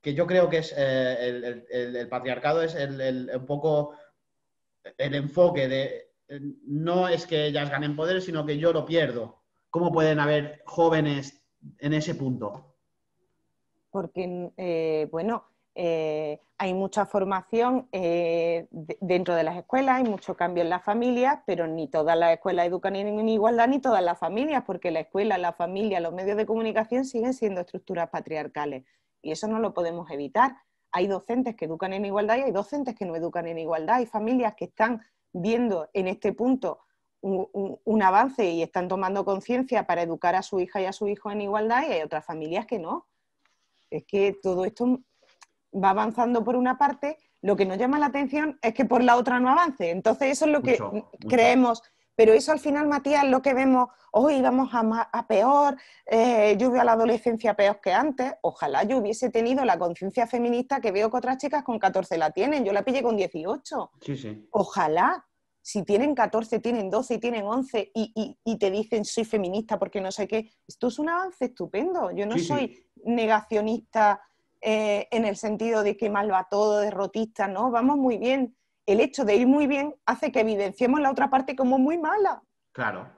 que yo creo que es eh, el, patriarcado, es el, un poco el enfoque de no es que ellas ganen poder, sino que yo lo pierdo. ¿Cómo pueden haber jóvenes en ese punto? Porque, eh, bueno, eh, hay mucha formación dentro de las escuelas, hay mucho cambio en las familias, pero ni todas las escuelas educan en igualdad ni todas las familias, porque la escuela, la familia, los medios de comunicación siguen siendo estructuras patriarcales y eso no lo podemos evitar. Hay docentes que educan en igualdad y hay docentes que no educan en igualdad. Hay familias que están viendo en este punto un, avance y están tomando conciencia para educar a su hija y a su hijo en igualdad y hay otras familias que no. Es que todo esto va avanzando por una parte, lo que nos llama la atención es que por la otra no avance. Entonces eso es lo que creemos. Pero eso al final, Matías, lo que vemos hoy, vamos a, peor, eh, yo veo a la adolescencia peor que antes. Ojalá yo hubiese tenido la conciencia feminista que veo que otras chicas con 14 la tienen, yo la pillé con 18. Ojalá. Si tienen 14, tienen 12 y tienen 11 y, te dicen soy feminista porque no sé qué, esto es un avance estupendo. Yo no soy negacionista eh, en el sentido de que mal va todo, derrotista, no, vamos muy bien el hecho de ir muy bien hace que evidenciemos la otra parte como muy mala. Claro.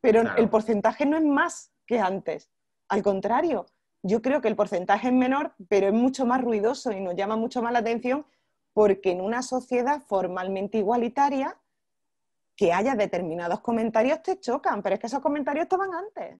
Pero el porcentaje no es más que antes. Al contrario, yo creo que el porcentaje es menor, pero es mucho más ruidoso y nos llama mucho más la atención porque en una sociedad formalmente igualitaria, que haya determinados comentarios te chocan, pero es que esos comentarios estaban antes.